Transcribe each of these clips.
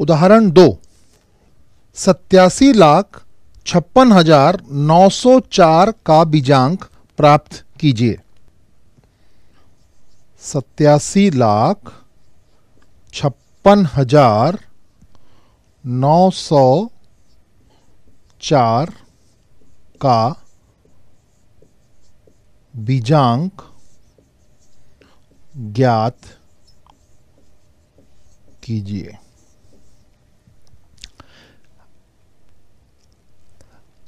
उदाहरण दो सत्यासी लाख छप्पन हजार नौ सौ चार का बीजांक प्राप्त कीजिए सत्यासी लाख छप्पन हजार नौ सौ चार का बीजांक ज्ञात कीजिए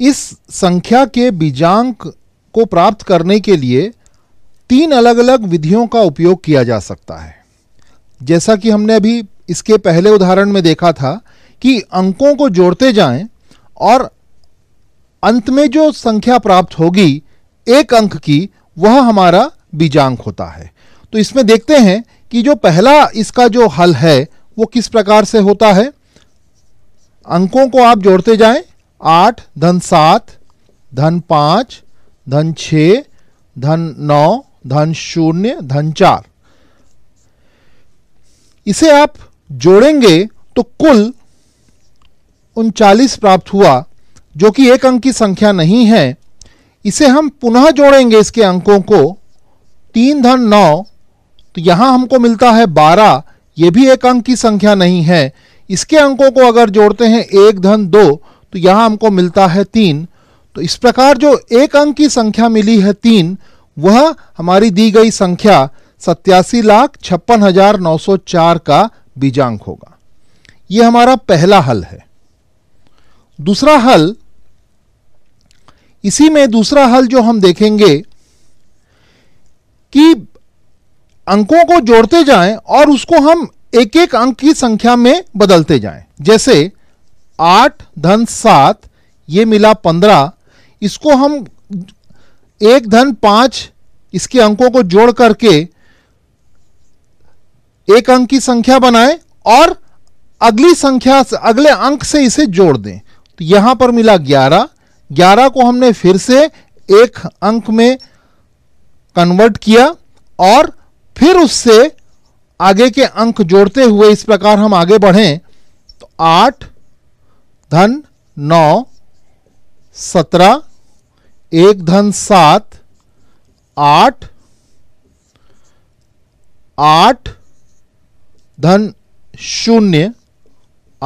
इस संख्या के बीजांक को प्राप्त करने के लिए तीन अलग अलग विधियों का उपयोग किया जा सकता है जैसा कि हमने अभी इसके पहले उदाहरण में देखा था कि अंकों को जोड़ते जाएं और अंत में जो संख्या प्राप्त होगी एक अंक की वह हमारा बीजांक होता है तो इसमें देखते हैं कि जो पहला इसका जो हल है वो किस प्रकार से होता है अंकों को आप जोड़ते जाएं आठ धन सात धन पाँच धन छ धन नौ धन शून्य धन चार इसे आप जोड़ेंगे तो कुल उनचालीस प्राप्त हुआ जो कि एक अंक की संख्या नहीं है इसे हम पुनः जोड़ेंगे इसके अंकों को तीन धन नौ तो यहां हमको मिलता है बारह ये भी एक अंक की संख्या नहीं है इसके अंकों को अगर जोड़ते हैं एक धन दो तो यहां हमको मिलता है तीन तो इस प्रकार जो एक अंक की संख्या मिली है तीन वह हमारी दी गई संख्या सत्यासी लाख छप्पन हजार नौ सौ चार का बीजांक होगा यह हमारा पहला हल है दूसरा हल इसी में दूसरा हल जो हम देखेंगे कि अंकों को जोड़ते जाएं और उसको हम एक एक अंक की संख्या में बदलते जाएं जैसे आठ धन सात ये मिला पंद्रह इसको हम एक धन पांच इसके अंकों को जोड़ करके एक अंक की संख्या बनाएं और अगली संख्या से अगले अंक से इसे जोड़ दें तो यहां पर मिला ग्यारह ग्यारह को हमने फिर से एक अंक में कन्वर्ट किया और फिर उससे आगे के अंक जोड़ते हुए इस प्रकार हम आगे बढ़ें तो आठ धन नौ सत्रह एक धन सात आठ आठ धन शून्य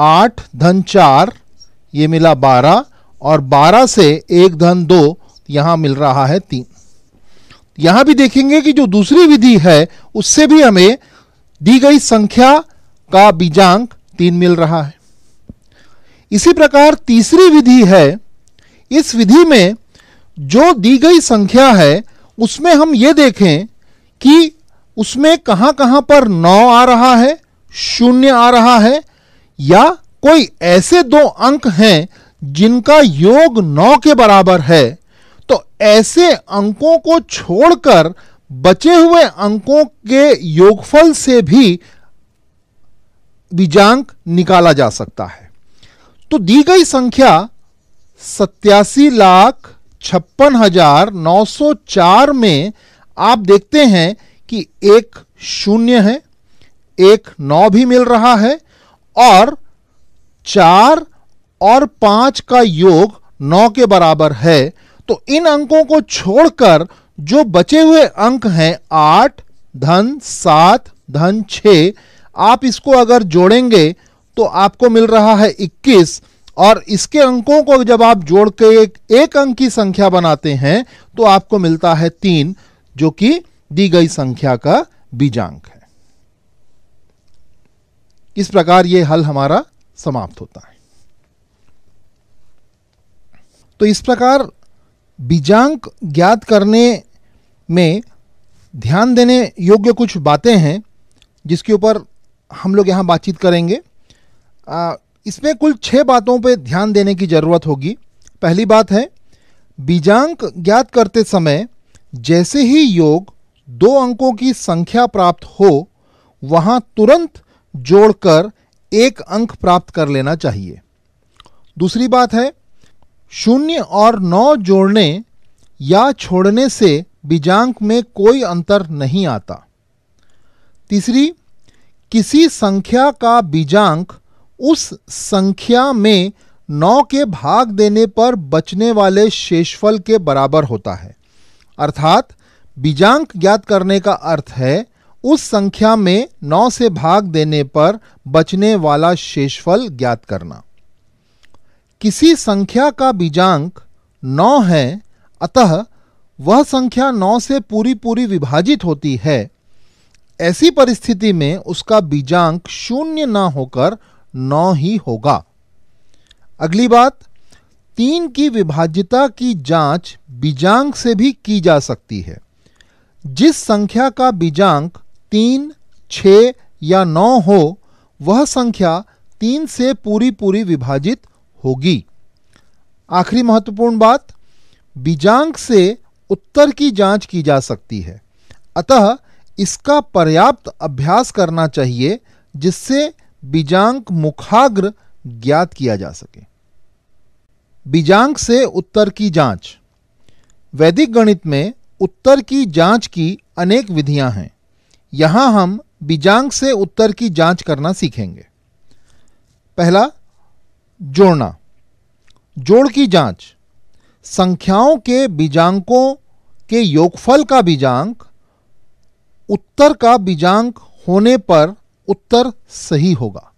आठ धन चार ये मिला बारह और बारह से एक धन दो यहां मिल रहा है तीन यहां भी देखेंगे कि जो दूसरी विधि है उससे भी हमें दी गई संख्या का बीजांक तीन मिल रहा है इसी प्रकार तीसरी विधि है इस विधि में जो दी गई संख्या है उसमें हम ये देखें कि उसमें कहाँ कहां पर नौ आ रहा है शून्य आ रहा है या कोई ऐसे दो अंक हैं जिनका योग नौ के बराबर है तो ऐसे अंकों को छोड़कर बचे हुए अंकों के योगफल से भी बीजांक निकाला जा सकता है तो दी गई संख्या सत्यासी लाख छप्पन हजार नौ सौ चार में आप देखते हैं कि एक शून्य है एक नौ भी मिल रहा है और चार और पांच का योग नौ के बराबर है तो इन अंकों को छोड़कर जो बचे हुए अंक हैं आठ धन सात धन छ आप इसको अगर जोड़ेंगे तो आपको मिल रहा है 21 और इसके अंकों को जब आप जोड़ के एक, एक अंक की संख्या बनाते हैं तो आपको मिलता है तीन जो कि दी गई संख्या का बीजांक है इस प्रकार ये हल हमारा समाप्त होता है तो इस प्रकार बीजांक ज्ञात करने में ध्यान देने योग्य कुछ बातें हैं जिसके ऊपर हम लोग यहां बातचीत करेंगे इसमें कुल छः बातों पर ध्यान देने की ज़रूरत होगी पहली बात है बीजांक ज्ञात करते समय जैसे ही योग दो अंकों की संख्या प्राप्त हो वहां तुरंत जोड़कर एक अंक प्राप्त कर लेना चाहिए दूसरी बात है शून्य और नौ जोड़ने या छोड़ने से बीजांक में कोई अंतर नहीं आता तीसरी किसी संख्या का बीजांक उस संख्या में नौ के भाग देने पर बचने वाले शेषफल के बराबर होता है अर्थात बीजांक ज्ञात करने का अर्थ है उस संख्या में नौ से भाग देने पर बचने वाला शेषफल ज्ञात करना किसी संख्या का बीजांक नौ है अतः वह संख्या नौ से पूरी पूरी विभाजित होती है ऐसी परिस्थिति में उसका बीजांक शून्य ना होकर नौ ही होगा अगली बात तीन की विभाज्यता की जांच बीजांक से भी की जा सकती है जिस संख्या का बीजांक तीन छ या नौ हो वह संख्या तीन से पूरी पूरी विभाजित होगी आखिरी महत्वपूर्ण बात बीजांक से उत्तर की जांच की जा सकती है अतः इसका पर्याप्त अभ्यास करना चाहिए जिससे बीजांक मुखाग्र ज्ञात किया जा सके बीजांक से उत्तर की जांच वैदिक गणित में उत्तर की जांच की अनेक विधियां हैं यहां हम बीजांक से उत्तर की जांच करना सीखेंगे पहला जोड़ना जोड़ की जांच संख्याओं के बीजांकों के योगफल का बीजांक उत्तर का बीजांक होने पर उत्तर सही होगा